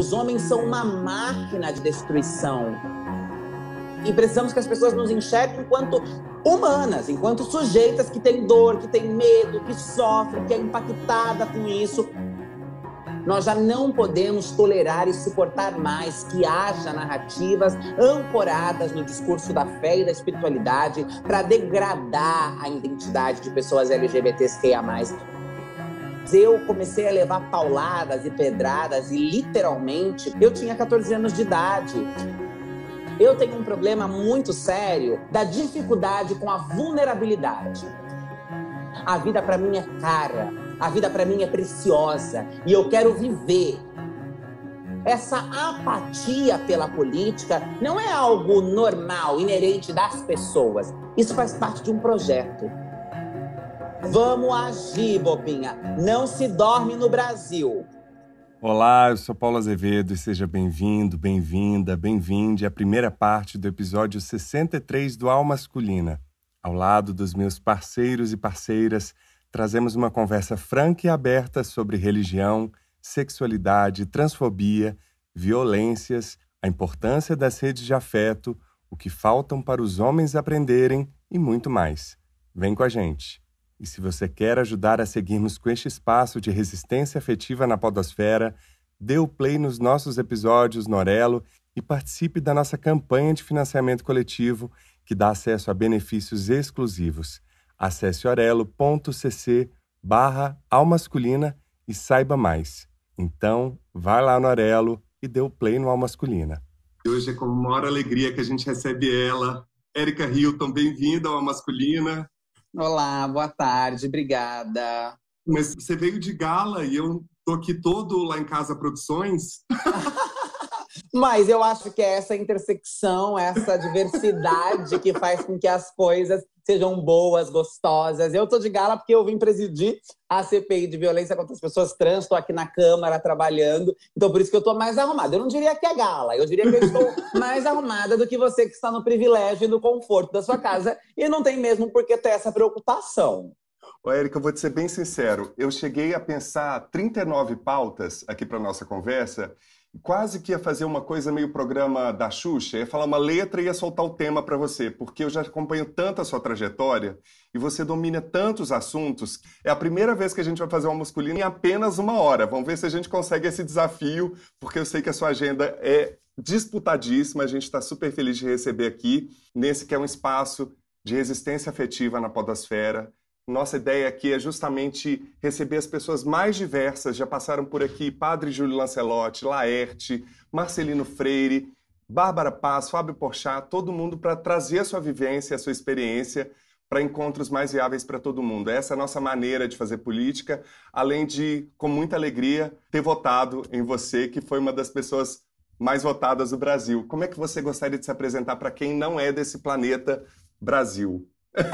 Os homens são uma máquina de destruição. E precisamos que as pessoas nos enxerguem enquanto humanas, enquanto sujeitas que têm dor, que têm medo, que sofrem, que é impactada com isso. Nós já não podemos tolerar e suportar mais que haja narrativas ancoradas no discurso da fé e da espiritualidade para degradar a identidade de pessoas LGBTQIA eu comecei a levar pauladas e pedradas, e literalmente eu tinha 14 anos de idade. Eu tenho um problema muito sério da dificuldade com a vulnerabilidade. A vida para mim é cara, a vida para mim é preciosa e eu quero viver. Essa apatia pela política não é algo normal, inerente das pessoas. Isso faz parte de um projeto. Vamos agir, bobinha. Não se dorme no Brasil. Olá, eu sou Paulo Azevedo e seja bem-vindo, bem-vinda, bem-vinde à primeira parte do episódio 63 do Alma Masculina. Ao lado dos meus parceiros e parceiras, trazemos uma conversa franca e aberta sobre religião, sexualidade, transfobia, violências, a importância das redes de afeto, o que faltam para os homens aprenderem e muito mais. Vem com a gente. E se você quer ajudar a seguirmos com este espaço de resistência afetiva na podosfera, dê o play nos nossos episódios no e participe da nossa campanha de financiamento coletivo que dá acesso a benefícios exclusivos. Acesse orelo.cc barra almasculina e saiba mais. Então, vá lá no Orelo e dê o play no Almasculina. Hoje é com maior alegria que a gente recebe ela. Érica Hilton, bem-vinda ao Almasculina. Olá, boa tarde, obrigada. Mas você veio de gala e eu tô aqui todo lá em casa produções. Mas eu acho que é essa intersecção, essa diversidade que faz com que as coisas sejam boas, gostosas. Eu tô de gala porque eu vim presidir a CPI de violência contra as pessoas trans, estou aqui na Câmara trabalhando, então por isso que eu tô mais arrumada. Eu não diria que é gala, eu diria que eu estou mais arrumada do que você que está no privilégio e no conforto da sua casa e não tem mesmo por que ter essa preocupação. Ô, Érica, eu vou te ser bem sincero. Eu cheguei a pensar 39 pautas aqui para nossa conversa quase que ia fazer uma coisa meio programa da Xuxa, ia falar uma letra e ia soltar o tema para você, porque eu já acompanho tanto a sua trajetória e você domina tantos assuntos. É a primeira vez que a gente vai fazer uma masculina em apenas uma hora. Vamos ver se a gente consegue esse desafio, porque eu sei que a sua agenda é disputadíssima. A gente está super feliz de receber aqui, nesse que é um espaço de resistência afetiva na podosfera, nossa ideia aqui é justamente receber as pessoas mais diversas. Já passaram por aqui Padre Júlio Lancelotti, Laerte, Marcelino Freire, Bárbara Paz, Fábio Porchat, todo mundo para trazer a sua vivência, a sua experiência para encontros mais viáveis para todo mundo. Essa é a nossa maneira de fazer política, além de, com muita alegria, ter votado em você, que foi uma das pessoas mais votadas do Brasil. Como é que você gostaria de se apresentar para quem não é desse planeta Brasil?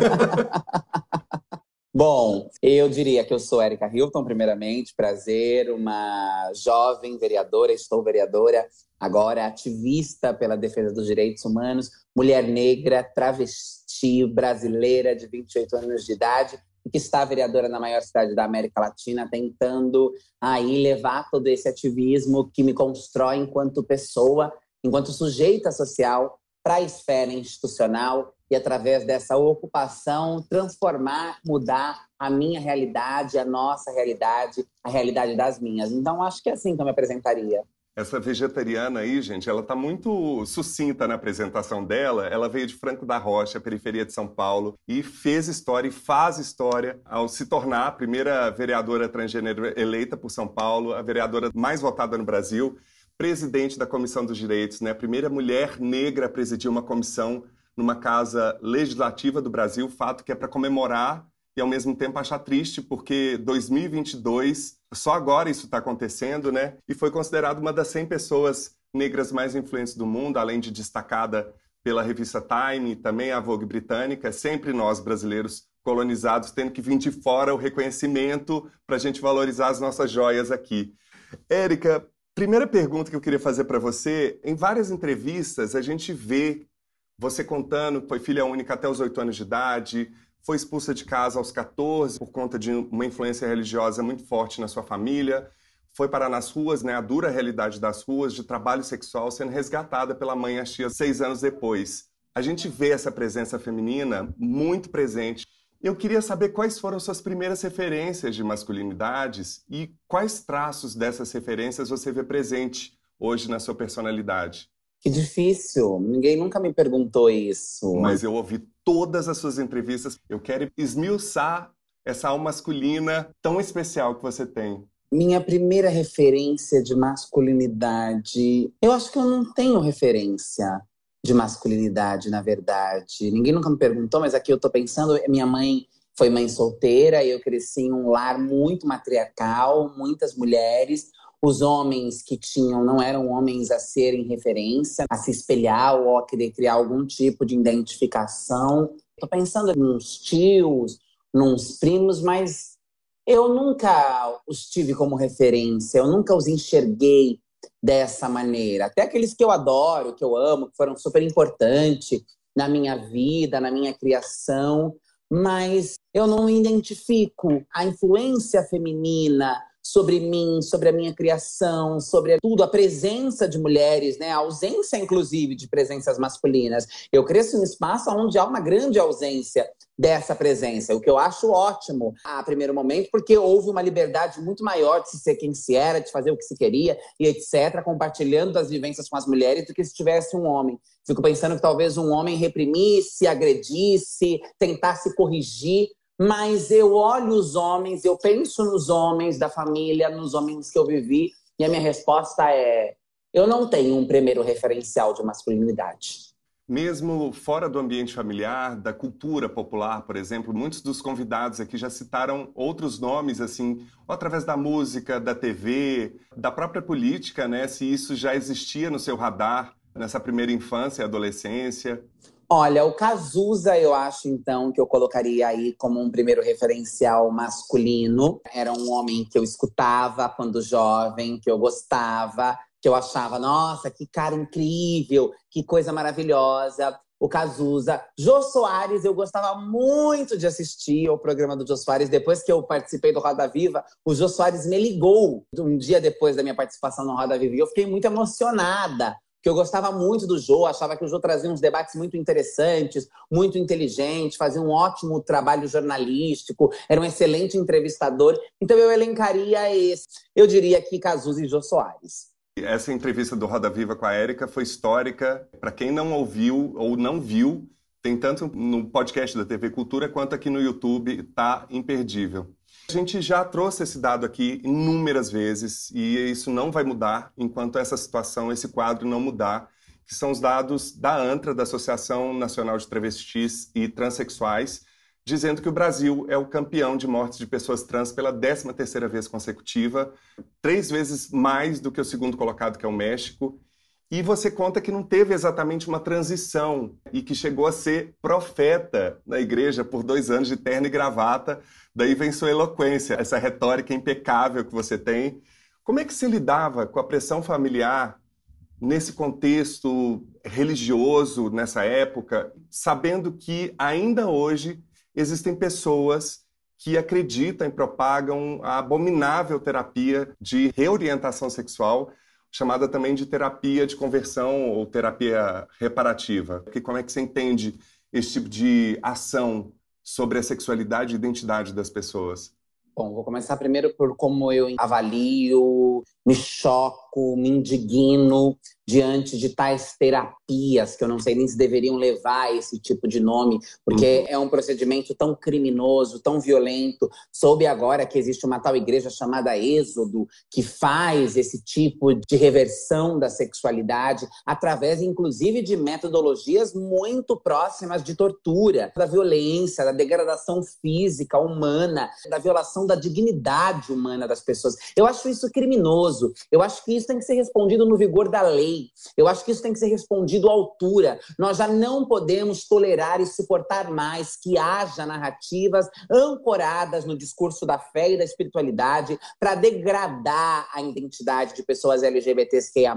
Bom, eu diria que eu sou Erika Hilton, primeiramente, prazer, uma jovem vereadora, estou vereadora, agora ativista pela defesa dos direitos humanos, mulher negra, travesti, brasileira de 28 anos de idade, que está vereadora na maior cidade da América Latina, tentando aí levar todo esse ativismo que me constrói enquanto pessoa, enquanto sujeita social, para a esfera institucional e, através dessa ocupação, transformar, mudar a minha realidade, a nossa realidade, a realidade das minhas. Então, acho que é assim que eu me apresentaria. Essa vegetariana aí, gente, ela tá muito sucinta na apresentação dela. Ela veio de Franco da Rocha, periferia de São Paulo, e fez história e faz história ao se tornar a primeira vereadora transgênero eleita por São Paulo, a vereadora mais votada no Brasil, presidente da Comissão dos Direitos, né? A primeira mulher negra a presidir uma comissão numa casa legislativa do Brasil, fato que é para comemorar e ao mesmo tempo achar triste, porque 2022, só agora isso está acontecendo, né? E foi considerado uma das 100 pessoas negras mais influentes do mundo, além de destacada pela revista Time e também a Vogue britânica, sempre nós brasileiros colonizados tendo que vir de fora o reconhecimento para a gente valorizar as nossas joias aqui. Érica, primeira pergunta que eu queria fazer para você, em várias entrevistas a gente vê você contando, foi filha única até os 8 anos de idade, foi expulsa de casa aos 14 por conta de uma influência religiosa muito forte na sua família, foi parar nas ruas, né, a dura realidade das ruas, de trabalho sexual, sendo resgatada pela mãe e as tia seis anos depois. A gente vê essa presença feminina muito presente. Eu queria saber quais foram suas primeiras referências de masculinidades e quais traços dessas referências você vê presente hoje na sua personalidade. Que difícil. Ninguém nunca me perguntou isso. Mas eu ouvi todas as suas entrevistas. Eu quero esmiuçar essa alma masculina tão especial que você tem. Minha primeira referência de masculinidade. Eu acho que eu não tenho referência de masculinidade, na verdade. Ninguém nunca me perguntou, mas aqui eu tô pensando, minha mãe foi mãe solteira e eu cresci em um lar muito matriarcal, muitas mulheres, os homens que tinham não eram homens a serem referência, a se espelhar ou a querer criar algum tipo de identificação. Estou pensando nos tios, nos primos, mas eu nunca os tive como referência, eu nunca os enxerguei dessa maneira. Até aqueles que eu adoro, que eu amo, que foram super importantes na minha vida, na minha criação, mas eu não identifico a influência feminina sobre mim, sobre a minha criação, sobre tudo, a presença de mulheres, né? A ausência, inclusive, de presenças masculinas. Eu cresço num espaço onde há uma grande ausência dessa presença, o que eu acho ótimo a primeiro momento, porque houve uma liberdade muito maior de se ser quem se era, de fazer o que se queria e etc, compartilhando das vivências com as mulheres do que se tivesse um homem. Fico pensando que talvez um homem reprimisse, agredisse, tentasse corrigir mas eu olho os homens, eu penso nos homens da família, nos homens que eu vivi, e a minha resposta é: eu não tenho um primeiro referencial de masculinidade. Mesmo fora do ambiente familiar, da cultura popular, por exemplo, muitos dos convidados aqui já citaram outros nomes, assim, através da música, da TV, da própria política, né? Se isso já existia no seu radar nessa primeira infância e adolescência. Olha, o Cazuza, eu acho, então, que eu colocaria aí como um primeiro referencial masculino. Era um homem que eu escutava quando jovem, que eu gostava, que eu achava, nossa, que cara incrível, que coisa maravilhosa. O Cazuza. Jô Soares, eu gostava muito de assistir ao programa do Jô Soares. Depois que eu participei do Roda Viva, o Jô Soares me ligou um dia depois da minha participação no Roda Viva. E eu fiquei muito emocionada que eu gostava muito do Jô, achava que o Jô trazia uns debates muito interessantes, muito inteligente, fazia um ótimo trabalho jornalístico, era um excelente entrevistador. Então eu elencaria esse. Eu diria que Cazuza e Jô Soares. Essa entrevista do Roda Viva com a Érica foi histórica. Para quem não ouviu ou não viu, tem tanto no podcast da TV Cultura quanto aqui no YouTube, tá imperdível. A gente já trouxe esse dado aqui inúmeras vezes e isso não vai mudar enquanto essa situação, esse quadro não mudar, que são os dados da ANTRA, da Associação Nacional de Travestis e Transsexuais, dizendo que o Brasil é o campeão de mortes de pessoas trans pela 13ª vez consecutiva, três vezes mais do que o segundo colocado, que é o México. E você conta que não teve exatamente uma transição e que chegou a ser profeta na igreja por dois anos de terno e gravata, Daí vem sua eloquência, essa retórica impecável que você tem. Como é que se lidava com a pressão familiar nesse contexto religioso, nessa época, sabendo que ainda hoje existem pessoas que acreditam e propagam a abominável terapia de reorientação sexual, chamada também de terapia de conversão ou terapia reparativa. E como é que você entende esse tipo de ação sobre a sexualidade e identidade das pessoas? Bom, vou começar primeiro por como eu avalio, me choco coloco, me indigno diante de tais terapias, que eu não sei nem se deveriam levar esse tipo de nome, porque uhum. é um procedimento tão criminoso, tão violento. Soube agora que existe uma tal igreja chamada Êxodo, que faz esse tipo de reversão da sexualidade, através, inclusive, de metodologias muito próximas de tortura, da violência, da degradação física, humana, da violação da dignidade humana das pessoas. Eu acho isso criminoso. Eu acho que isso isso tem que ser respondido no vigor da lei. Eu acho que isso tem que ser respondido à altura. Nós já não podemos tolerar e suportar mais que haja narrativas ancoradas no discurso da fé e da espiritualidade para degradar a identidade de pessoas LGBTQIA+,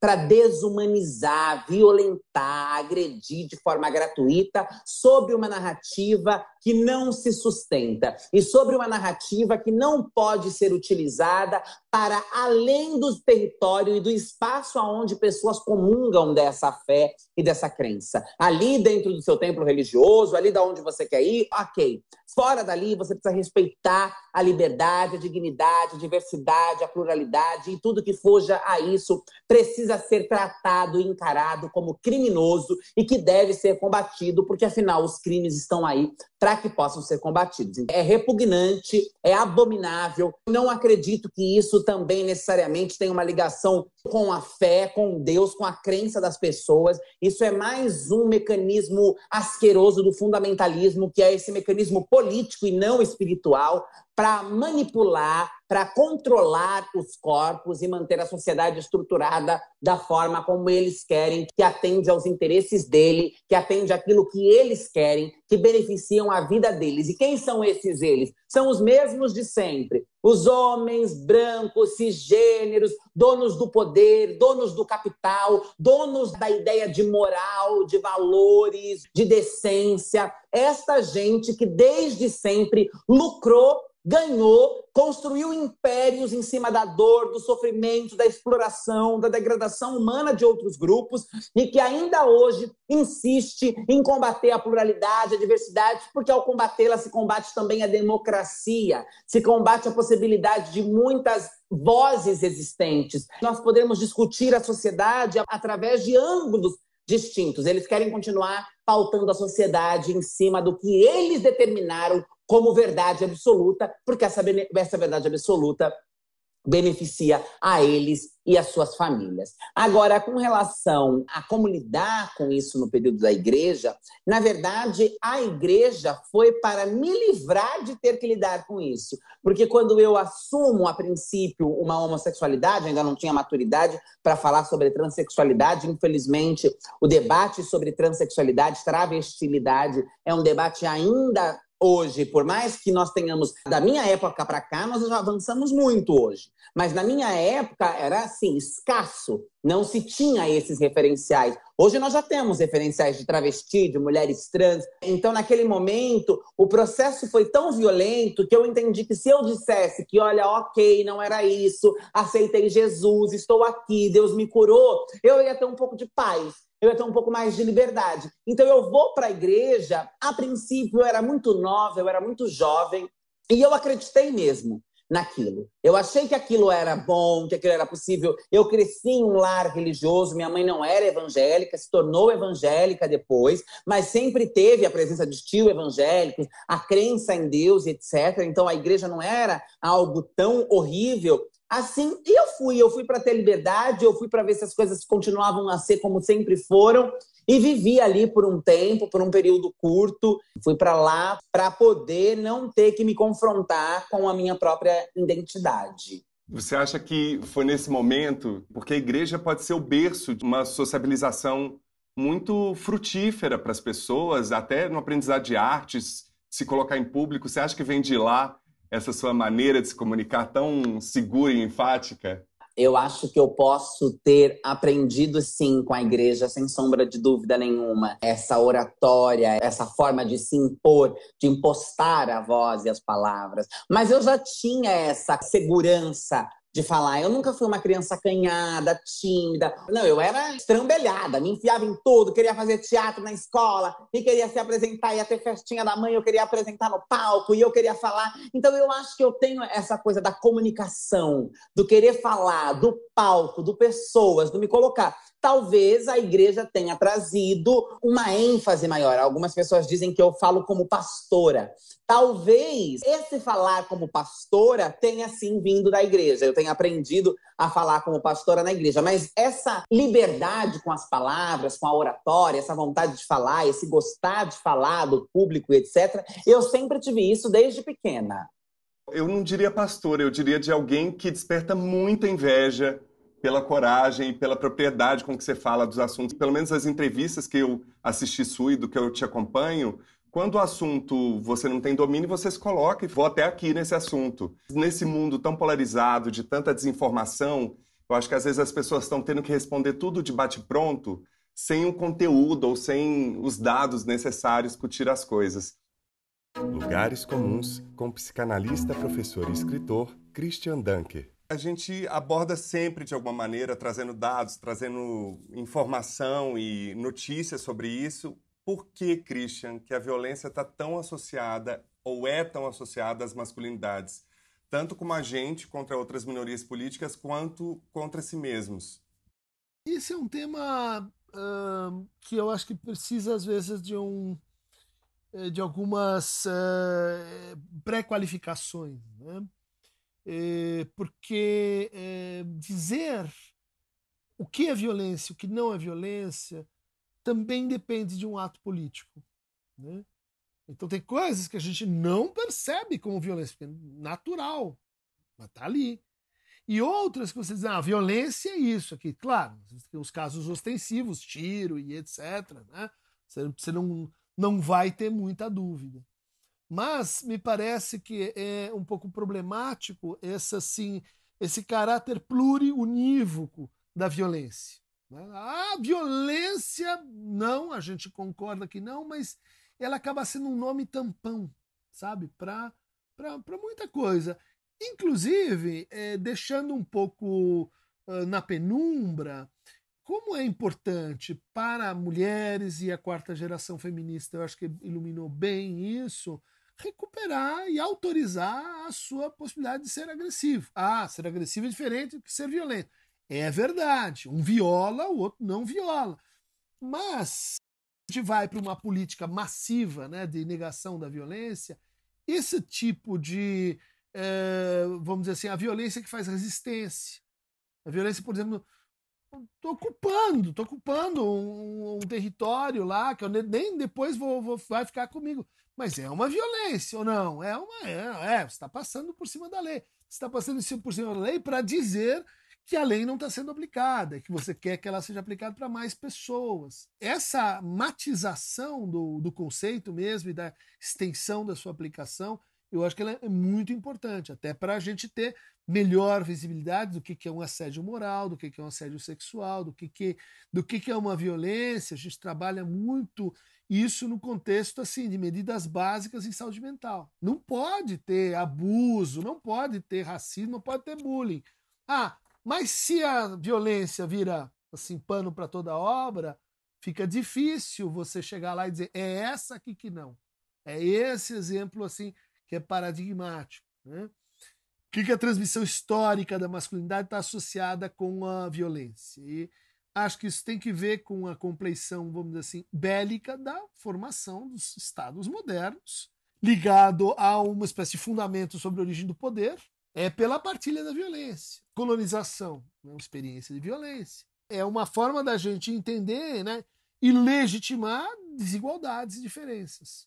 para desumanizar, violentar, agredir de forma gratuita sob uma narrativa que não se sustenta e sobre uma narrativa que não pode ser utilizada para além do território e do espaço aonde pessoas comungam dessa fé e dessa crença. Ali dentro do seu templo religioso, ali da onde você quer ir, ok. Fora dali, você precisa respeitar a liberdade, a dignidade, a diversidade, a pluralidade e tudo que fuja a isso precisa ser tratado e encarado como criminoso e que deve ser combatido, porque afinal os crimes estão aí para que possam ser combatidos. Então, é repugnante, é abominável. Não acredito que isso também necessariamente tenha uma ligação com a fé, com Deus, com a crença das pessoas. Isso é mais um mecanismo asqueroso do fundamentalismo, que é esse mecanismo político e não espiritual para manipular, para controlar os corpos e manter a sociedade estruturada da forma como eles querem, que atende aos interesses dele, que atende aquilo que eles querem, que beneficiam a vida deles. E quem são esses eles? São os mesmos de sempre. Os homens brancos, cisgêneros, donos do poder, donos do capital, donos da ideia de moral, de valores, de decência. Esta gente que desde sempre lucrou ganhou, construiu impérios em cima da dor, do sofrimento, da exploração, da degradação humana de outros grupos e que ainda hoje insiste em combater a pluralidade, a diversidade, porque ao combatê-la se combate também a democracia, se combate a possibilidade de muitas vozes existentes. Nós podemos discutir a sociedade através de ângulos distintos. Eles querem continuar pautando a sociedade em cima do que eles determinaram como verdade absoluta, porque essa, essa verdade absoluta beneficia a eles e as suas famílias. Agora, com relação a como lidar com isso no período da igreja, na verdade, a igreja foi para me livrar de ter que lidar com isso. Porque quando eu assumo, a princípio, uma homossexualidade, ainda não tinha maturidade para falar sobre transexualidade, infelizmente, o debate sobre transexualidade, travestilidade, é um debate ainda hoje, por mais que nós tenhamos da minha época para cá, nós já avançamos muito hoje. Mas na minha época era assim, escasso, não se tinha esses referenciais. Hoje nós já temos referenciais de travesti, de mulheres trans. Então, naquele momento, o processo foi tão violento que eu entendi que se eu dissesse que, olha, ok, não era isso, aceitei Jesus, estou aqui, Deus me curou, eu ia ter um pouco de paz eu ia ter um pouco mais de liberdade. Então eu vou para a igreja, a princípio eu era muito nova, eu era muito jovem, e eu acreditei mesmo naquilo. Eu achei que aquilo era bom, que aquilo era possível. Eu cresci em um lar religioso, minha mãe não era evangélica, se tornou evangélica depois, mas sempre teve a presença de tio evangélicos, a crença em Deus, etc. Então a igreja não era algo tão horrível Assim, e eu fui, eu fui para ter liberdade, eu fui para ver se as coisas continuavam a ser como sempre foram e vivi ali por um tempo, por um período curto. Fui para lá para poder não ter que me confrontar com a minha própria identidade. Você acha que foi nesse momento, porque a igreja pode ser o berço de uma sociabilização muito frutífera para as pessoas, até no aprendizado de artes, se colocar em público. Você acha que vem de lá essa sua maneira de se comunicar tão segura e enfática? Eu acho que eu posso ter aprendido sim com a igreja, sem sombra de dúvida nenhuma. Essa oratória, essa forma de se impor, de impostar a voz e as palavras. Mas eu já tinha essa segurança de falar. Eu nunca fui uma criança acanhada, tímida. Não, eu era estrambelhada, me enfiava em tudo, queria fazer teatro na escola, e queria se apresentar, ia ter festinha da mãe, eu queria apresentar no palco, e eu queria falar. Então eu acho que eu tenho essa coisa da comunicação, do querer falar, do palco, do pessoas, do me colocar talvez a igreja tenha trazido uma ênfase maior. Algumas pessoas dizem que eu falo como pastora. Talvez esse falar como pastora tenha sim vindo da igreja. Eu tenho aprendido a falar como pastora na igreja, mas essa liberdade com as palavras, com a oratória, essa vontade de falar, esse gostar de falar do público, etc. Eu sempre tive isso desde pequena. Eu não diria pastora, eu diria de alguém que desperta muita inveja pela coragem, pela propriedade com que você fala dos assuntos. Pelo menos as entrevistas que eu assisti sua e do que eu te acompanho, quando o assunto você não tem domínio, você se coloca e vou até aqui nesse assunto. Nesse mundo tão polarizado, de tanta desinformação, eu acho que às vezes as pessoas estão tendo que responder tudo de bate-pronto, sem o conteúdo ou sem os dados necessários para tirar as coisas. Lugares Comuns, com psicanalista, professor e escritor Christian Dunker a gente aborda sempre de alguma maneira, trazendo dados, trazendo informação e notícias sobre isso. Por que, Christian, que a violência está tão associada ou é tão associada às masculinidades, tanto como a gente contra outras minorias políticas quanto contra si mesmos? Esse é um tema uh, que eu acho que precisa às vezes de um eh, de algumas uh, pré-qualificações, né? Eh, porque eh, dizer o que é violência, o que não é violência, também depende de um ato político. Né? Então tem coisas que a gente não percebe como violência, porque é natural, mas está ali. E outras que você diz, ah, violência é isso aqui. Claro, tem os casos ostensivos, tiro e etc. Né? Você não, não vai ter muita dúvida. Mas me parece que é um pouco problemático esse, assim, esse caráter pluriunívoco da violência. Né? A violência, não, a gente concorda que não, mas ela acaba sendo um nome tampão, sabe, para muita coisa. Inclusive, é, deixando um pouco uh, na penumbra, como é importante para mulheres e a quarta geração feminista, eu acho que iluminou bem isso, recuperar e autorizar a sua possibilidade de ser agressivo. Ah, ser agressivo é diferente do que ser violento. É verdade. Um viola, o outro não viola. Mas a gente vai para uma política massiva né, de negação da violência, esse tipo de, é, vamos dizer assim, a violência que faz resistência. A violência, por exemplo, estou ocupando, estou ocupando um, um, território lá que eu nem depois vou, vou, vai ficar comigo. Mas é uma violência ou não? É uma. É, é você está passando por cima da lei. Você está passando por cima da lei para dizer que a lei não está sendo aplicada, que você quer que ela seja aplicada para mais pessoas. Essa matização do, do conceito mesmo e da extensão da sua aplicação, eu acho que ela é muito importante, até para a gente ter melhor visibilidade do que, que é um assédio moral, do que, que é um assédio sexual, do que, que, do que, que é uma violência. A gente trabalha muito isso no contexto assim de medidas básicas em saúde mental. Não pode ter abuso, não pode ter racismo, não pode ter bullying. Ah, mas se a violência vira assim pano para toda obra, fica difícil você chegar lá e dizer é essa aqui que não. É esse exemplo assim que é paradigmático. Né? O que, que a transmissão histórica da masculinidade está associada com a violência? E Acho que isso tem que ver com a compleição, vamos dizer assim, bélica da formação dos estados modernos, ligado a uma espécie de fundamento sobre a origem do poder, é pela partilha da violência. Colonização é uma experiência de violência. É uma forma da gente entender né, e legitimar desigualdades e diferenças.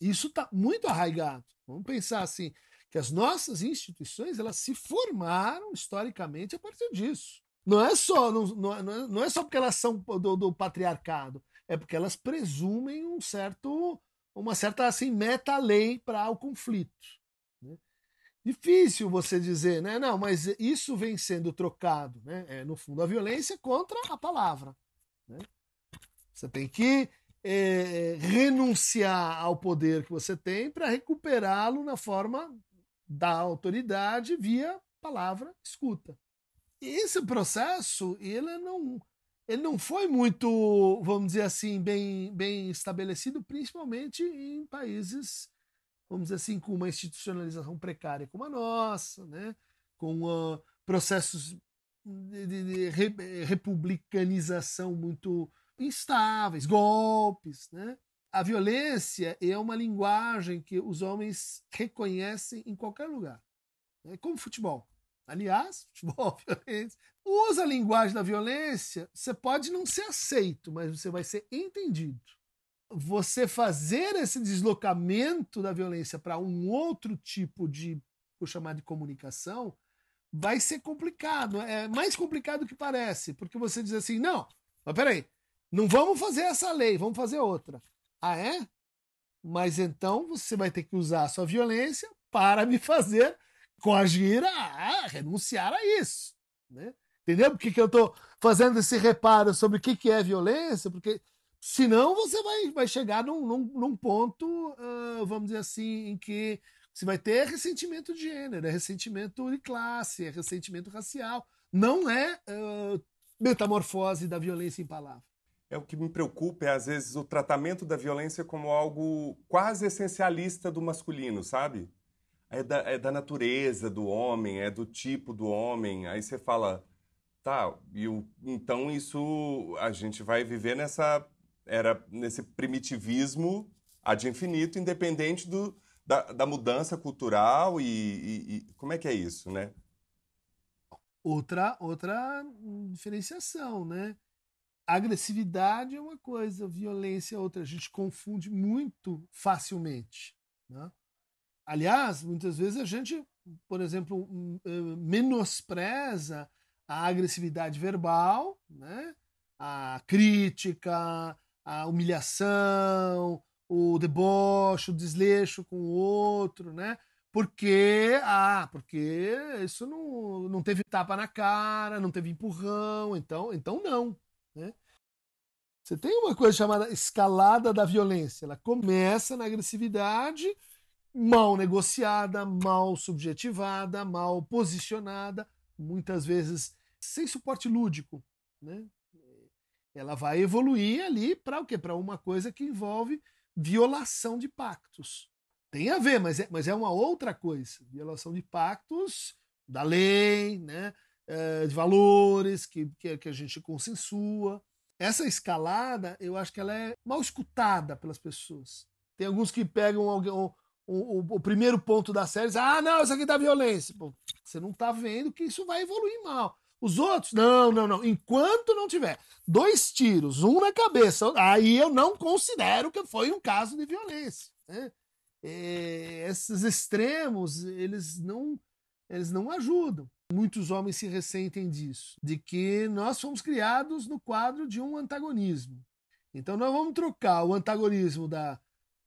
Isso está muito arraigado. Vamos pensar assim, que as nossas instituições elas se formaram historicamente a partir disso. Não é só, não, é, não, é, não é só porque elas são do, do, patriarcado, é porque elas presumem um certo, uma certa assim, meta-lei para o conflito. Né? Difícil você dizer, né? Não, mas isso vem sendo trocado, né? É, no fundo, a violência contra a palavra. Né? Você tem que é, renunciar ao poder que você tem para recuperá-lo na forma da autoridade via palavra escuta esse processo, ele não, ele não foi muito, vamos dizer assim, bem, bem estabelecido, principalmente em países, vamos dizer assim, com uma institucionalização precária como a nossa, né? com uh, processos de, de, de re, republicanização muito instáveis, golpes. Né? A violência é uma linguagem que os homens reconhecem em qualquer lugar, é como futebol. Aliás, futebol, violência. Usa a linguagem da violência, você pode não ser aceito, mas você vai ser entendido. Você fazer esse deslocamento da violência para um outro tipo de, vou chamar de comunicação, vai ser complicado. É mais complicado do que parece, porque você diz assim: não, mas peraí, não vamos fazer essa lei, vamos fazer outra. Ah, é? Mas então você vai ter que usar a sua violência para me fazer coagir a, a renunciar a isso. Né? Entendeu? Porque que eu estou fazendo esse reparo sobre o que, que é violência, porque senão você vai, vai chegar num, num, num ponto, uh, vamos dizer assim, em que você vai ter ressentimento de gênero, é ressentimento de classe, é ressentimento racial. Não é uh, metamorfose da violência em palavras. É o que me preocupa é, às vezes, o tratamento da violência como algo quase essencialista do masculino, sabe? é da, é da natureza do homem, é do tipo do homem. Aí você fala, tá, e o, então isso a gente vai viver nessa era nesse primitivismo ad infinito, independente do, da, da mudança cultural e, e, e como é que é isso, né? Outra, outra diferenciação, né? agressividade é uma coisa, violência é outra. A gente confunde muito facilmente. Né? Aliás, muitas vezes a gente, por exemplo, eh, menospreza a agressividade verbal, né? a crítica, a humilhação, o deboche, o desleixo com o outro, né? Porque, ah, porque isso não, não teve tapa na cara, não teve empurrão, então, então não. Né? Você tem uma coisa chamada escalada da violência. Ela começa na agressividade, mal negociada, mal subjetivada, mal posicionada, muitas vezes sem suporte lúdico, né? Ela vai evoluir ali para o quê? Para uma coisa que envolve violação de pactos. Tem a ver, mas é, mas é uma outra coisa. Violação de pactos da lei, né? É, de valores que, que, que a gente consensua. Essa escalada, eu acho que ela é mal escutada pelas pessoas. Tem alguns que pegam alguém, o, o, o, primeiro ponto da série, ah, não, isso aqui dá violência. você não tá vendo que isso vai evoluir mal. Os outros, não, não, não. Enquanto não tiver dois tiros, um na cabeça, aí eu não considero que foi um caso de violência. Né? E é, esses extremos, eles não, eles não ajudam. Muitos homens se ressentem disso, de que nós fomos criados no quadro de um antagonismo. Então nós vamos trocar o antagonismo da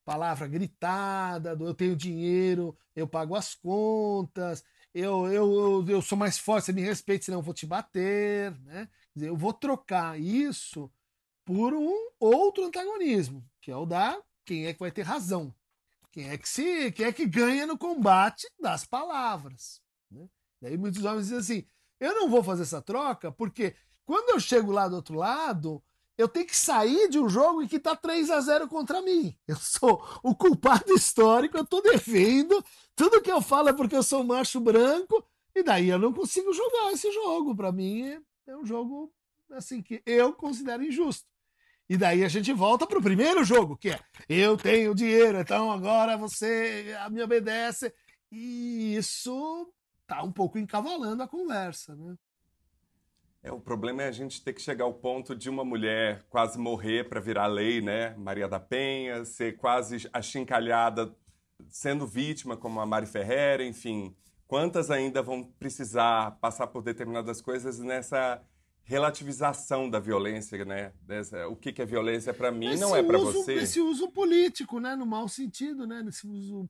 palavra gritada, do eu tenho dinheiro, eu pago as contas, eu, eu, eu, eu sou mais forte, você me respeita, senão eu vou te bater. Né? Dizer, eu vou trocar isso por um outro antagonismo, que é o da quem é que vai ter razão. Quem é que, se, quem é que ganha no combate das palavras. Né? Daí muitos homens dizem assim: eu não vou fazer essa troca, porque quando eu chego lá do outro lado, eu tenho que sair de um jogo em que está 3 a 0 contra mim. Eu sou o culpado histórico, eu estou devendo. Tudo que eu falo é porque eu sou macho branco, e daí eu não consigo jogar esse jogo. Para mim, é um jogo assim que eu considero injusto. E daí a gente volta para o primeiro jogo, que é eu tenho dinheiro, então agora você me obedece. E isso tá um pouco encavalando a conversa, né? É, o problema é a gente ter que chegar ao ponto de uma mulher quase morrer para virar lei, né? Maria da Penha, ser quase achincalhada, sendo vítima, como a Mari Ferreira, enfim. Quantas ainda vão precisar passar por determinadas coisas nessa relativização da violência, né? Dessa, o que, que é violência para mim esse não é para você. Esse uso político, né? No mau sentido, né? Esse uso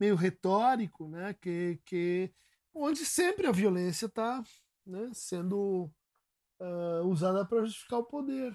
meio retórico, né? Que, que onde sempre a violência está né? sendo uh, usada para justificar o poder.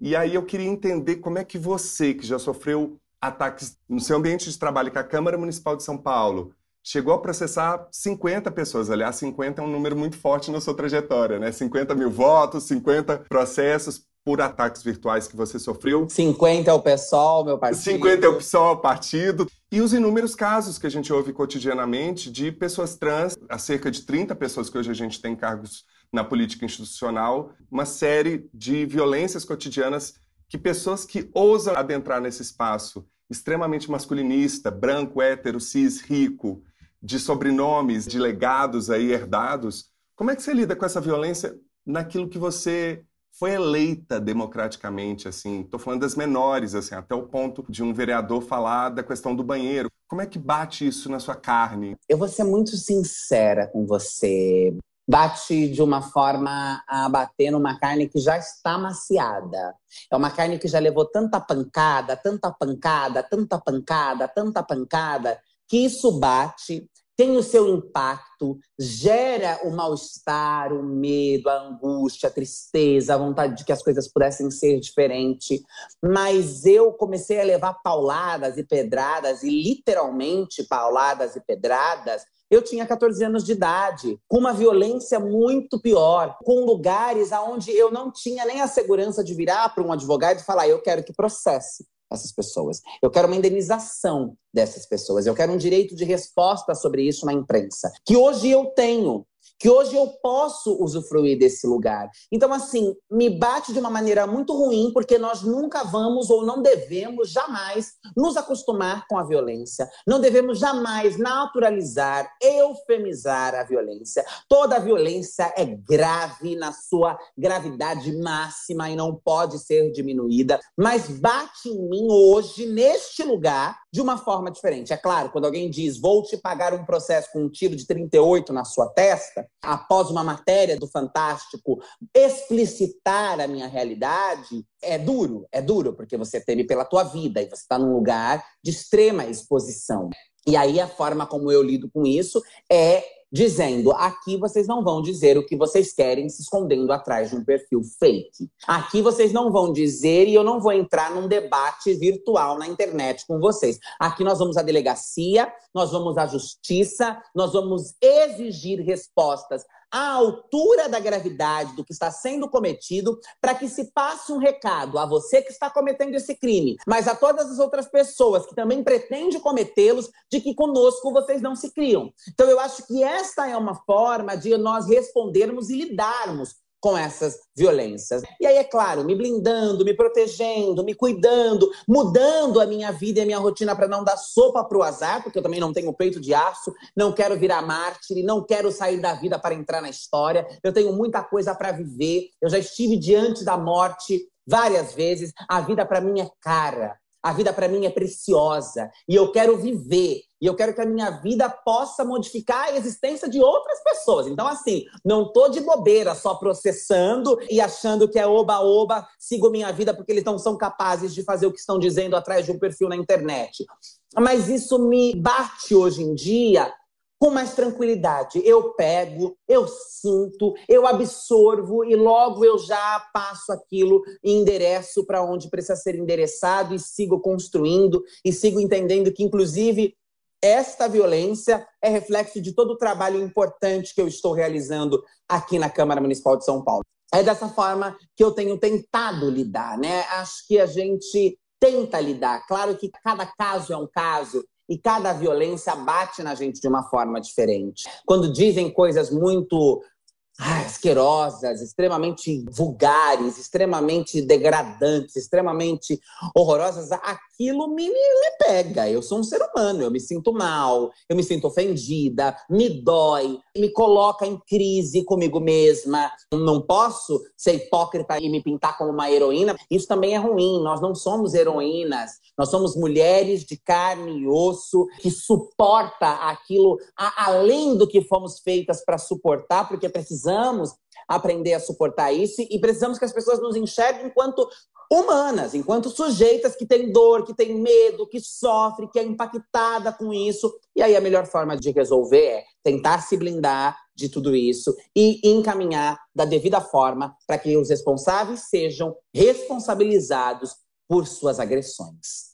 E aí eu queria entender como é que você, que já sofreu ataques no seu ambiente de trabalho com é a Câmara Municipal de São Paulo, chegou a processar 50 pessoas. Aliás, 50 é um número muito forte na sua trajetória, né? 50 mil votos, 50 processos por ataques virtuais que você sofreu? 50 é o pessoal, meu partido. 50 é o pessoal, partido. E os inúmeros casos que a gente ouve cotidianamente de pessoas trans, há cerca de 30 pessoas que hoje a gente tem cargos na política institucional, uma série de violências cotidianas que pessoas que ousam adentrar nesse espaço extremamente masculinista, branco, hétero, cis, rico, de sobrenomes, de legados aí herdados, como é que você lida com essa violência naquilo que você foi eleita democraticamente, assim. Estou falando das menores, assim, até o ponto de um vereador falar da questão do banheiro. Como é que bate isso na sua carne? Eu vou ser muito sincera com você. Bate de uma forma a bater numa carne que já está maciada. É uma carne que já levou tanta pancada, tanta pancada, tanta pancada, tanta pancada, que isso bate tem o seu impacto, gera o mal-estar, o medo, a angústia, a tristeza, a vontade de que as coisas pudessem ser diferente. Mas eu comecei a levar pauladas e pedradas, e literalmente pauladas e pedradas. Eu tinha 14 anos de idade, com uma violência muito pior, com lugares aonde eu não tinha nem a segurança de virar para um advogado e falar: eu quero que processe essas pessoas. Eu quero uma indenização dessas pessoas. Eu quero um direito de resposta sobre isso na imprensa, que hoje eu tenho, que hoje eu posso usufruir desse lugar. Então, assim, me bate de uma maneira muito ruim, porque nós nunca vamos ou não devemos jamais nos acostumar com a violência. Não devemos jamais naturalizar, eufemizar a violência. Toda violência é grave na sua gravidade máxima e não pode ser diminuída, mas bate em mim hoje, neste lugar, de uma forma diferente. É claro, quando alguém diz vou te pagar um processo com um tiro de 38 na sua testa, após uma matéria do Fantástico explicitar a minha realidade, é duro, é duro, porque você teme pela tua vida e você está num lugar de extrema exposição. E aí a forma como eu lido com isso é dizendo: aqui vocês não vão dizer o que vocês querem se escondendo atrás de um perfil fake. Aqui vocês não vão dizer e eu não vou entrar num debate virtual na internet com vocês. Aqui nós vamos à delegacia, nós vamos à justiça, nós vamos exigir respostas à altura da gravidade do que está sendo cometido, para que se passe um recado a você que está cometendo esse crime, mas a todas as outras pessoas que também pretendem cometê-los, de que conosco vocês não se criam. Então, eu acho que esta é uma forma de nós respondermos e lidarmos com essas violências. E aí, é claro, me blindando, me protegendo, me cuidando, mudando a minha vida e a minha rotina para não dar sopa para o azar, porque eu também não tenho peito de aço, não quero virar mártir, não quero sair da vida para entrar na história. Eu tenho muita coisa para viver. Eu já estive diante da morte várias vezes. A vida para mim é cara. A vida para mim é preciosa e eu quero viver. E eu quero que a minha vida possa modificar a existência de outras pessoas. Então, assim, não tô de bobeira só processando e achando que é oba-oba, sigo minha vida porque eles não são capazes de fazer o que estão dizendo atrás de um perfil na internet. Mas isso me bate hoje em dia com mais tranquilidade. Eu pego, eu sinto, eu absorvo e logo eu já passo aquilo e endereço para onde precisa ser endereçado e sigo construindo e sigo entendendo que, inclusive, esta violência é reflexo de todo o trabalho importante que eu estou realizando aqui na Câmara Municipal de São Paulo. É dessa forma que eu tenho tentado lidar, né? Acho que a gente tenta lidar. Claro que cada caso é um caso e cada violência bate na gente de uma forma diferente. Quando dizem coisas muito ah, asquerosas, extremamente vulgares, extremamente degradantes, extremamente horrorosas, aquilo me, me pega. Eu sou um ser humano, eu me sinto mal, eu me sinto ofendida, me dói, me coloca em crise comigo mesma. Não posso ser hipócrita e me pintar como uma heroína. Isso também é ruim. Nós não somos heroínas, nós somos mulheres de carne e osso que suporta aquilo a, além do que fomos feitas para suportar, porque precisamos aprender a suportar isso e precisamos que as pessoas nos enxerguem enquanto humanas, enquanto sujeitas que têm dor, que têm medo, que sofre, que é impactada com isso. E aí a melhor forma de resolver é tentar se blindar de tudo isso e encaminhar da devida forma para que os responsáveis sejam responsabilizados por suas agressões.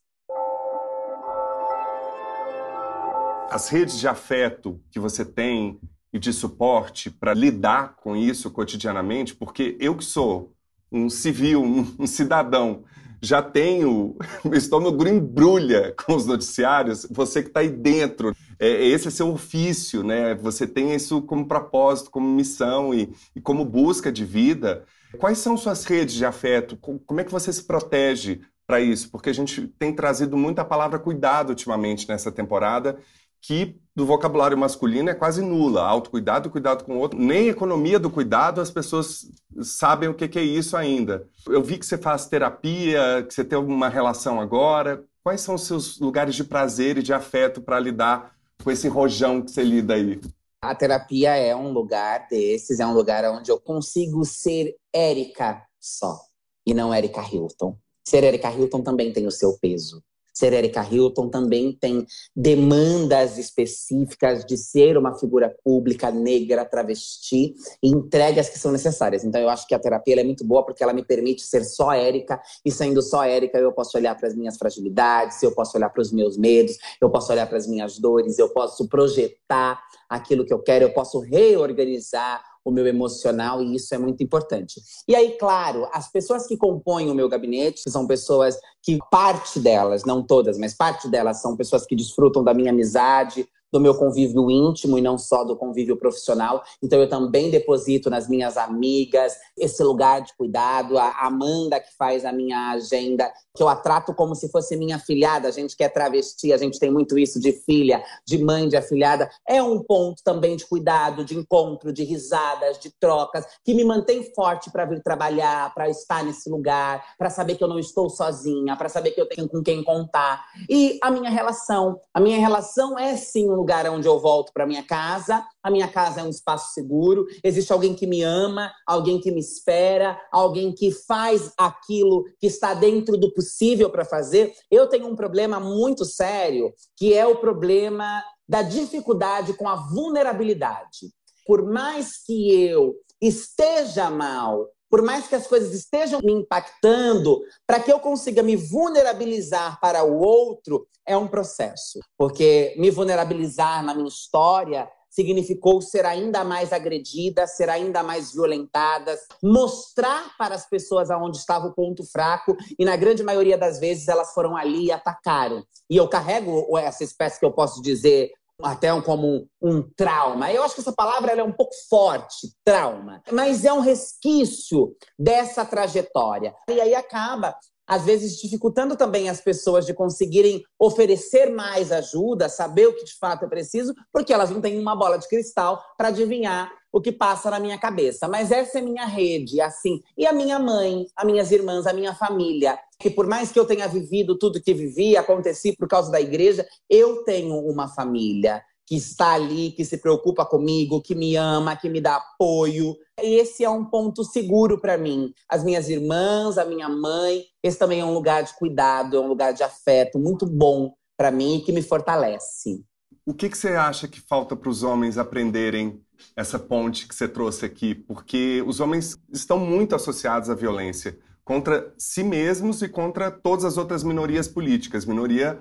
as redes de afeto que você tem e de suporte para lidar com isso cotidianamente, porque eu que sou um civil, um cidadão, já tenho, meu estômago embrulha com os noticiários, você que está aí dentro, é, esse é seu ofício, né? Você tem isso como propósito, como missão e, e como busca de vida. Quais são suas redes de afeto? Como é que você se protege para isso? Porque a gente tem trazido muita palavra cuidado ultimamente nessa temporada que do vocabulário masculino é quase nula. Autocuidado, cuidado com o outro. Nem economia do cuidado as pessoas sabem o que é isso ainda. Eu vi que você faz terapia, que você tem uma relação agora. Quais são os seus lugares de prazer e de afeto para lidar com esse rojão que você lida aí? A terapia é um lugar desses, é um lugar onde eu consigo ser Érica só e não Érica Hilton. Ser Érica Hilton também tem o seu peso. Ser Erika Hilton também tem demandas específicas de ser uma figura pública negra, travesti, e entregue as que são necessárias. Então, eu acho que a terapia é muito boa porque ela me permite ser só Erika e sendo só Erika eu posso olhar para as minhas fragilidades, eu posso olhar para os meus medos, eu posso olhar para as minhas dores, eu posso projetar aquilo que eu quero, eu posso reorganizar o meu emocional e isso é muito importante. E aí, claro, as pessoas que compõem o meu gabinete são pessoas que parte delas, não todas, mas parte delas são pessoas que desfrutam da minha amizade, do meu convívio íntimo e não só do convívio profissional. Então eu também deposito nas minhas amigas esse lugar de cuidado, a Amanda que faz a minha agenda, que eu a trato como se fosse minha filhada. A gente quer é travesti, a gente tem muito isso de filha, de mãe, de afilhada. É um ponto também de cuidado, de encontro, de risadas, de trocas, que me mantém forte para vir trabalhar, para estar nesse lugar, para saber que eu não estou sozinha, para saber que eu tenho com quem contar. E a minha relação, a minha relação é sim lugar onde eu volto para minha casa, a minha casa é um espaço seguro, existe alguém que me ama, alguém que me espera, alguém que faz aquilo que está dentro do possível para fazer. Eu tenho um problema muito sério, que é o problema da dificuldade com a vulnerabilidade. Por mais que eu esteja mal, por mais que as coisas estejam me impactando, para que eu consiga me vulnerabilizar para o outro, é um processo. Porque me vulnerabilizar na minha história significou ser ainda mais agredida, ser ainda mais violentada, mostrar para as pessoas aonde estava o ponto fraco e na grande maioria das vezes elas foram ali e atacaram. E eu carrego essa espécie que eu posso dizer até um, como um, um, trauma. Eu acho que essa palavra é um pouco forte, trauma, mas é um resquício dessa trajetória. E aí acaba, às vezes, dificultando também as pessoas de conseguirem oferecer mais ajuda, saber o que de fato é preciso, porque elas não têm uma bola de cristal para adivinhar o que passa na minha cabeça. Mas essa é minha rede, assim. E a minha mãe, as minhas irmãs, a minha família. Que por mais que eu tenha vivido tudo que vivi, aconteci por causa da igreja, eu tenho uma família que está ali, que se preocupa comigo, que me ama, que me dá apoio. E esse é um ponto seguro para mim. As minhas irmãs, a minha mãe, esse também é um lugar de cuidado, é um lugar de afeto muito bom para mim e que me fortalece. O que, que você acha que falta para os homens aprenderem essa ponte que você trouxe aqui, porque os homens estão muito associados à violência contra si mesmos e contra todas as outras minorias políticas. Minoria,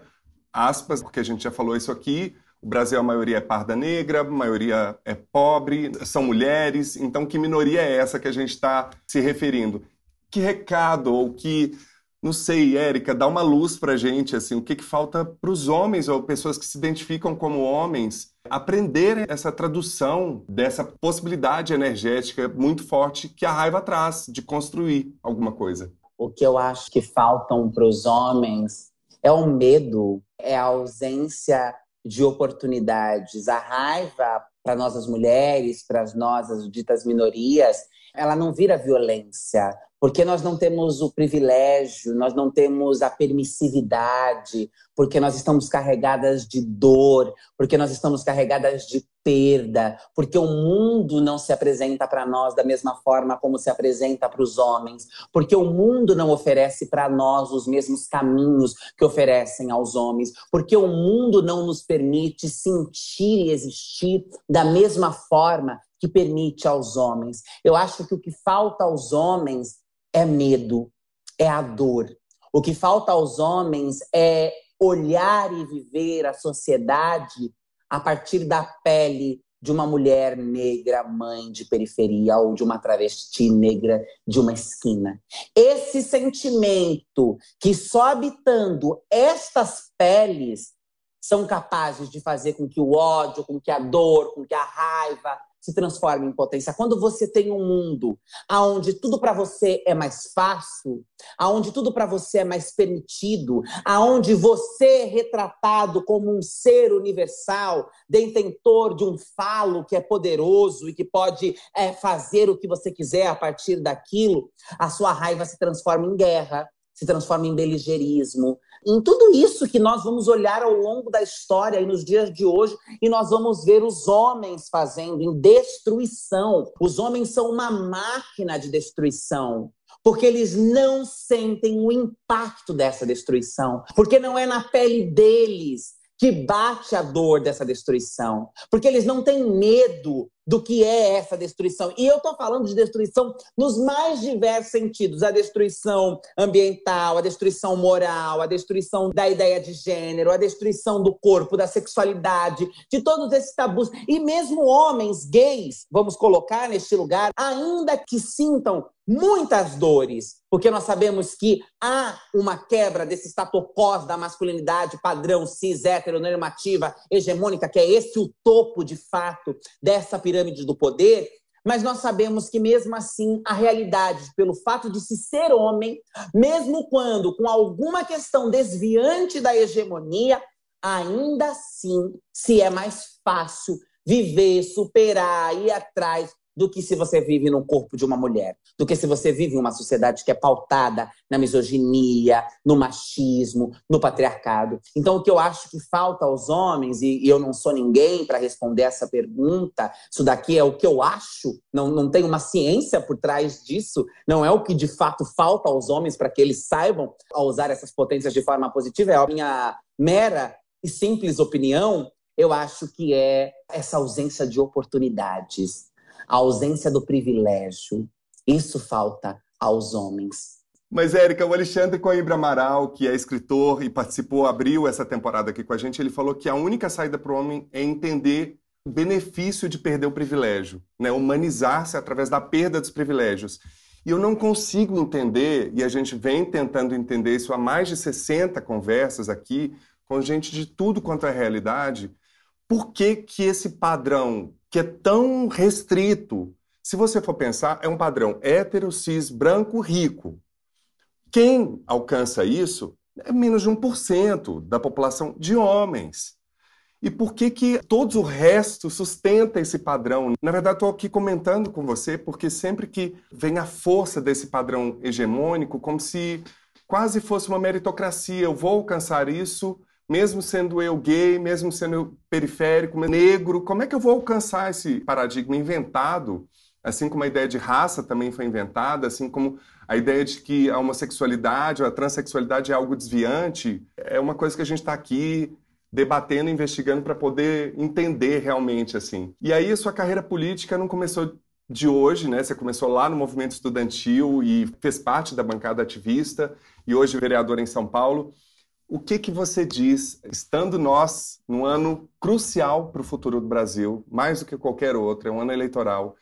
aspas, porque a gente já falou isso aqui, o Brasil a maioria é parda negra, a maioria é pobre, são mulheres, então que minoria é essa que a gente está se referindo? Que recado ou que, não sei, Érica, dá uma luz para a gente, assim, o que, que falta para os homens ou pessoas que se identificam como homens aprender essa tradução dessa possibilidade energética muito forte que a raiva traz de construir alguma coisa. O que eu acho que faltam para os homens é o medo, é a ausência de oportunidades. A raiva para nós as mulheres, para nós as ditas minorias, ela não vira violência, porque nós não temos o privilégio, nós não temos a permissividade, porque nós estamos carregadas de dor, porque nós estamos carregadas de perda, porque o mundo não se apresenta para nós da mesma forma como se apresenta para os homens, porque o mundo não oferece para nós os mesmos caminhos que oferecem aos homens, porque o mundo não nos permite sentir e existir da mesma forma que permite aos homens. Eu acho que o que falta aos homens é medo, é a dor. O que falta aos homens é olhar e viver a sociedade a partir da pele de uma mulher negra, mãe de periferia, ou de uma travesti negra de uma esquina. Esse sentimento que só habitando estas peles são capazes de fazer com que o ódio, com que a dor, com que a raiva, se transforma em potência. Quando você tem um mundo aonde tudo para você é mais fácil, aonde tudo para você é mais permitido, aonde você é retratado como um ser universal, detentor de um falo que é poderoso e que pode é, fazer o que você quiser a partir daquilo, a sua raiva se transforma em guerra se transforma em beligerismo, em tudo isso que nós vamos olhar ao longo da história e nos dias de hoje, e nós vamos ver os homens fazendo em destruição. Os homens são uma máquina de destruição. Porque eles não sentem o impacto dessa destruição. Porque não é na pele deles que bate a dor dessa destruição. Porque eles não têm medo do que é essa destruição. E eu estou falando de destruição nos mais diversos sentidos: a destruição ambiental, a destruição moral, a destruição da ideia de gênero, a destruição do corpo, da sexualidade, de todos esses tabus. E mesmo homens gays, vamos colocar neste lugar, ainda que sintam muitas dores, porque nós sabemos que há uma quebra desse quo da masculinidade padrão cis, heteronormativa, hegemônica, que é esse o topo de fato dessa pirâmide pirâmide do poder, mas nós sabemos que mesmo assim a realidade, pelo fato de se ser homem, mesmo quando com alguma questão desviante da hegemonia, ainda assim se é mais fácil viver, superar, ir atrás, do que se você vive no corpo de uma mulher, do que se você vive em uma sociedade que é pautada na misoginia, no machismo, no patriarcado. Então, o que eu acho que falta aos homens, e, e eu não sou ninguém para responder essa pergunta, isso daqui é o que eu acho, não, não tem uma ciência por trás disso, não é o que de fato falta aos homens para que eles saibam usar essas potências de forma positiva, é a minha mera e simples opinião. Eu acho que é essa ausência de oportunidades a ausência do privilégio. Isso falta aos homens. Mas, Érica, o Alexandre Coimbra Amaral, que é escritor e participou, abriu essa temporada aqui com a gente, ele falou que a única saída para o homem é entender o benefício de perder o privilégio, né? humanizar-se através da perda dos privilégios. E eu não consigo entender, e a gente vem tentando entender isso há mais de 60 conversas aqui, com gente de tudo quanto é realidade, por que, que esse padrão que é tão restrito. Se você for pensar, é um padrão hétero, cis, branco, rico. Quem alcança isso é menos de 1% da população de homens. E por que, que todo o resto sustenta esse padrão? Na verdade, estou aqui comentando com você, porque sempre que vem a força desse padrão hegemônico, como se quase fosse uma meritocracia, eu vou alcançar isso mesmo sendo eu gay, mesmo sendo eu periférico, negro, como é que eu vou alcançar esse paradigma inventado? Assim como a ideia de raça também foi inventada, assim como a ideia de que a homossexualidade ou a transexualidade é algo desviante, é uma coisa que a gente está aqui debatendo, investigando para poder entender realmente assim. E aí a sua carreira política não começou de hoje, né? Você começou lá no movimento estudantil e fez parte da bancada ativista e hoje é vereador em São Paulo. O que, que você diz, estando nós num ano crucial para o futuro do Brasil, mais do que qualquer outro, é um ano eleitoral,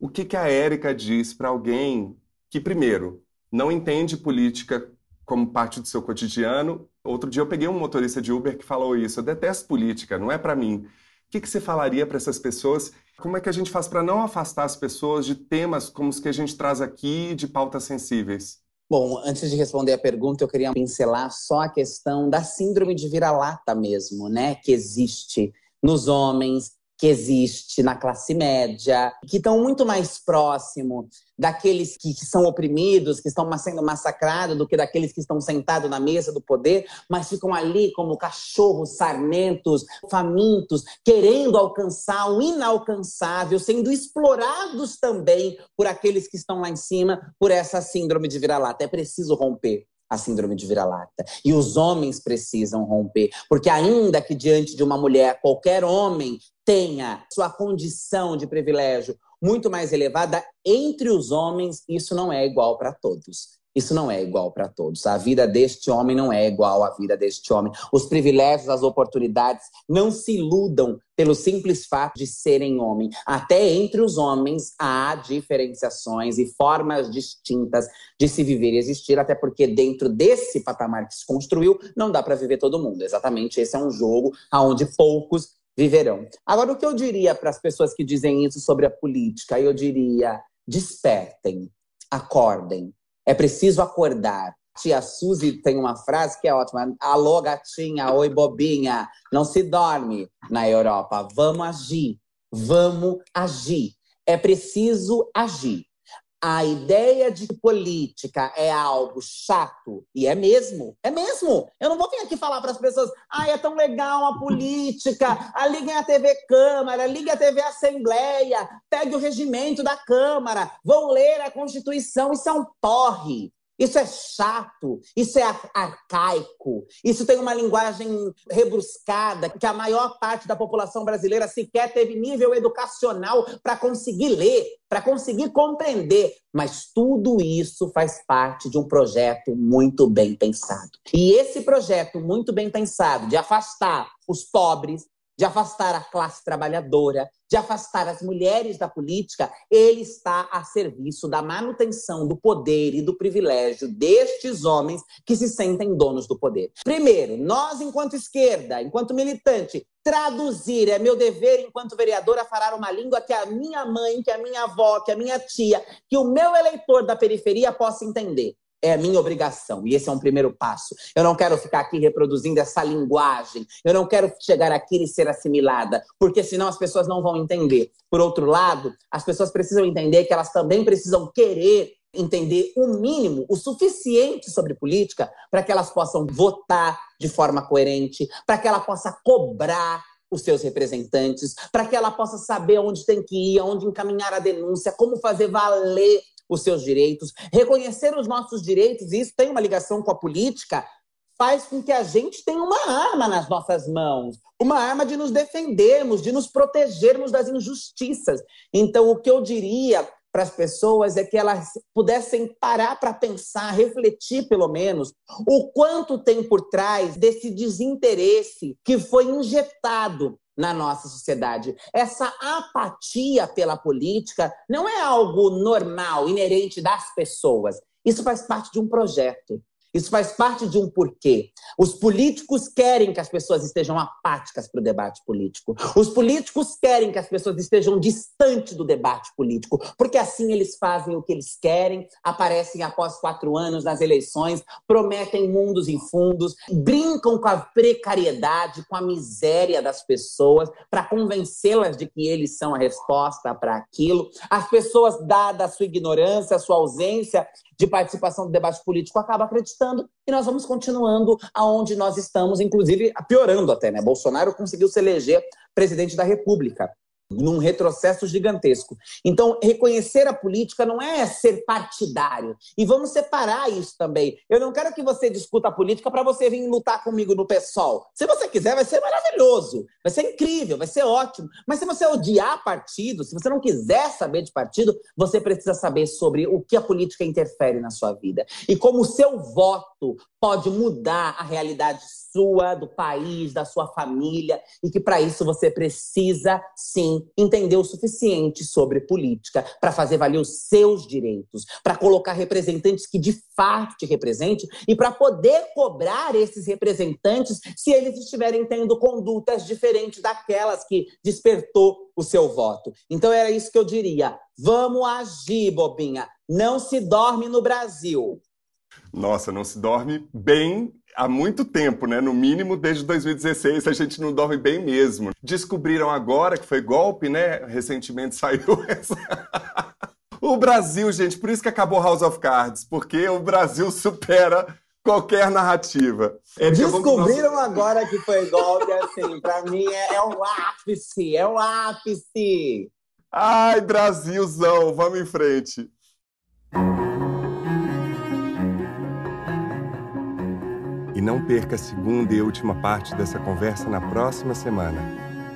o que, que a Érica diz para alguém que, primeiro, não entende política como parte do seu cotidiano? Outro dia eu peguei um motorista de Uber que falou isso, eu detesto política, não é para mim. O que, que você falaria para essas pessoas? Como é que a gente faz para não afastar as pessoas de temas como os que a gente traz aqui, de pautas sensíveis? Bom, antes de responder a pergunta, eu queria pincelar só a questão da síndrome de vira-lata mesmo, né? Que existe nos homens, que existe na classe média, que estão muito mais próximo daqueles que, que são oprimidos, que estão sendo massacrados, do que daqueles que estão sentados na mesa do poder, mas ficam ali como cachorros sarmentos, famintos, querendo alcançar o inalcançável, sendo explorados também por aqueles que estão lá em cima por essa síndrome de vira-lata. É preciso romper a síndrome de vira-lata. E os homens precisam romper, porque ainda que diante de uma mulher, qualquer homem tenha sua condição de privilégio muito mais elevada, entre os homens isso não é igual para todos. Isso não é igual para todos. A vida deste homem não é igual à vida deste homem. Os privilégios, as oportunidades, não se iludam pelo simples fato de serem homem. Até entre os homens há diferenciações e formas distintas de se viver e existir, até porque dentro desse patamar que se construiu, não dá para viver todo mundo. Exatamente, esse é um jogo onde poucos viverão. Agora, o que eu diria para as pessoas que dizem isso sobre a política? Eu diria: despertem, acordem. É preciso acordar tia Suzy tem uma frase que é ótima. Alô, gatinha, oi, bobinha. Não se dorme na Europa. Vamos agir. Vamos agir. É preciso agir. A ideia de que política é algo chato, e é mesmo, é mesmo. Eu não vou vir aqui falar para as pessoas, ai, ah, é tão legal a política, ah, liguem a TV Câmara, ligue a TV Assembleia, pegue o regimento da Câmara, vão ler a Constituição, isso é um porre. Isso é chato, isso é arcaico, isso tem uma linguagem rebruscada que a maior parte da população brasileira sequer teve nível educacional para conseguir ler, para conseguir compreender. Mas tudo isso faz parte de um projeto muito bem pensado. E esse projeto muito bem pensado de afastar os pobres, de afastar a classe trabalhadora, de afastar as mulheres da política, ele está a serviço da manutenção do poder e do privilégio destes homens que se sentem donos do poder. Primeiro, nós, enquanto esquerda, enquanto militante, traduzir, é meu dever enquanto vereadora falar uma língua que a minha mãe, que a minha avó, que a minha tia, que o meu eleitor da periferia possa entender é a minha obrigação. E esse é um primeiro passo. Eu não quero ficar aqui reproduzindo essa linguagem. Eu não quero chegar aqui e ser assimilada, porque senão as pessoas não vão entender. Por outro lado, as pessoas precisam entender que elas também precisam querer entender o mínimo, o suficiente sobre política para que elas possam votar de forma coerente, para que ela possa cobrar os seus representantes, para que ela possa saber onde tem que ir, onde encaminhar a denúncia, como fazer valer os seus direitos, reconhecer os nossos direitos, e isso tem uma ligação com a política, faz com que a gente tenha uma arma nas nossas mãos, uma arma de nos defendermos, de nos protegermos das injustiças. Então, o que eu diria para as pessoas é que elas pudessem parar para pensar, refletir pelo menos, o quanto tem por trás desse desinteresse que foi injetado na nossa sociedade. Essa apatia pela política não é algo normal, inerente das pessoas. Isso faz parte de um projeto. Isso faz parte de um porquê. Os políticos querem que as pessoas estejam apáticas para o debate político. Os políticos querem que as pessoas estejam distantes do debate político, porque assim eles fazem o que eles querem, aparecem após quatro anos nas eleições, prometem mundos e fundos, brincam com a precariedade, com a miséria das pessoas, para convencê-las de que eles são a resposta para aquilo. As pessoas, dada a sua ignorância, a sua ausência de participação do debate político, acabam acreditando conquistando e nós vamos continuando aonde nós estamos, inclusive piorando até, né? Bolsonaro conseguiu se eleger presidente da República num retrocesso gigantesco. Então, reconhecer a política não é ser partidário. E vamos separar isso também. Eu não quero que você discuta a política para você vir lutar comigo no PSOL. Se você quiser, vai ser maravilhoso, vai ser incrível, vai ser ótimo. Mas se você odiar partido, se você não quiser saber de partido, você precisa saber sobre o que a política interfere na sua vida e como o seu voto pode mudar a realidade sua, do país, da sua família, e que para isso você precisa sim entender o suficiente sobre política para fazer valer os seus direitos, para colocar representantes que de fato te representem e para poder cobrar esses representantes se eles estiverem tendo condutas diferentes daquelas que despertou o seu voto. Então era isso que eu diria. Vamos agir, bobinha. Não se dorme no Brasil. Nossa, não se dorme bem há muito tempo, né? No mínimo desde 2016 a gente não dorme bem mesmo. Descobriram agora que foi golpe, né? Recentemente saiu essa. o Brasil, gente, por isso que acabou House of Cards, porque o Brasil supera qualquer narrativa. É Descobriram nosso... agora que foi golpe, assim, pra mim é, é o ápice, é o ápice. Ai, Brasilzão, vamos em frente. E não perca a segunda e última parte dessa conversa na próxima semana.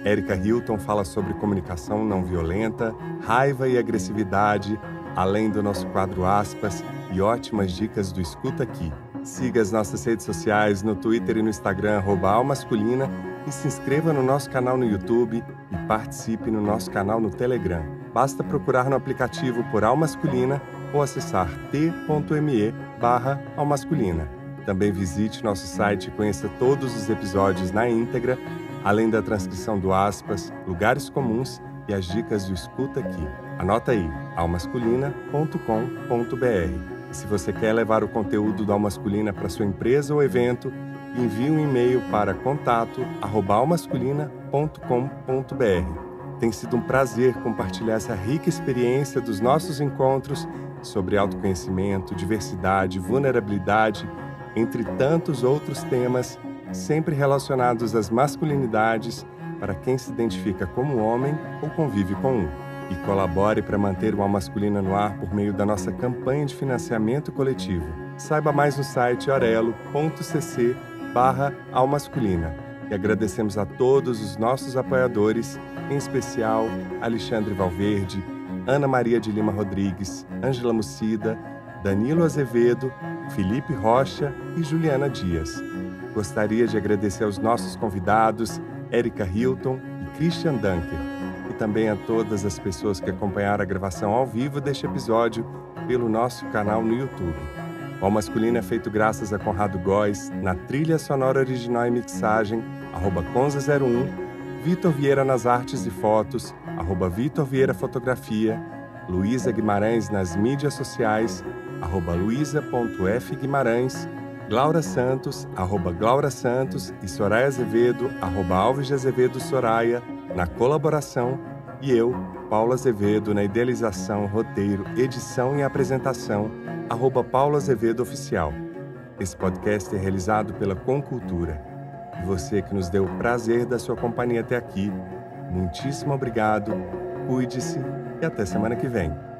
Erika Hilton fala sobre comunicação não violenta, raiva e agressividade, além do nosso quadro Aspas e ótimas dicas do Escuta Aqui. Siga as nossas redes sociais no Twitter e no Instagram, Almasculina, e se inscreva no nosso canal no YouTube e participe no nosso canal no Telegram. Basta procurar no aplicativo por Almasculina ou acessar t.me barra almasculina. Também visite nosso site e conheça todos os episódios na íntegra, além da transcrição do Aspas, Lugares Comuns e as dicas do Escuta Aqui. Anota aí, almasculina.com.br. E se você quer levar o conteúdo da Almasculina para sua empresa ou evento, envie um e-mail para contato@almasculina.com.br. Tem sido um prazer compartilhar essa rica experiência dos nossos encontros sobre autoconhecimento, diversidade, vulnerabilidade entre tantos outros temas, sempre relacionados às masculinidades, para quem se identifica como homem ou convive com um. E colabore para manter o Masculina no ar por meio da nossa campanha de financiamento coletivo. Saiba mais no site orelo.cc barra almasculina. E agradecemos a todos os nossos apoiadores, em especial Alexandre Valverde, Ana Maria de Lima Rodrigues, Ângela Mucida, Danilo Azevedo, Felipe Rocha e Juliana Dias. Gostaria de agradecer aos nossos convidados, Erika Hilton e Christian Dunker, e também a todas as pessoas que acompanharam a gravação ao vivo deste episódio pelo nosso canal no YouTube. O Masculino é feito graças a Conrado Góes, na trilha sonora original e mixagem, arroba Conza01, Vitor Vieira nas artes e fotos, arroba Vitor Vieira Fotografia, Luísa Guimarães nas mídias sociais arroba luisa.fguimarães, Glaura Santos, arroba Glaura Santos e Soraya Azevedo, arroba Alves de Azevedo Soraya, na colaboração, e eu, Paula Azevedo, na idealização, roteiro, edição e apresentação, arroba Paula Azevedo Oficial. Esse podcast é realizado pela Concultura. E você que nos deu o prazer da sua companhia até aqui, muitíssimo obrigado, cuide-se e até semana que vem.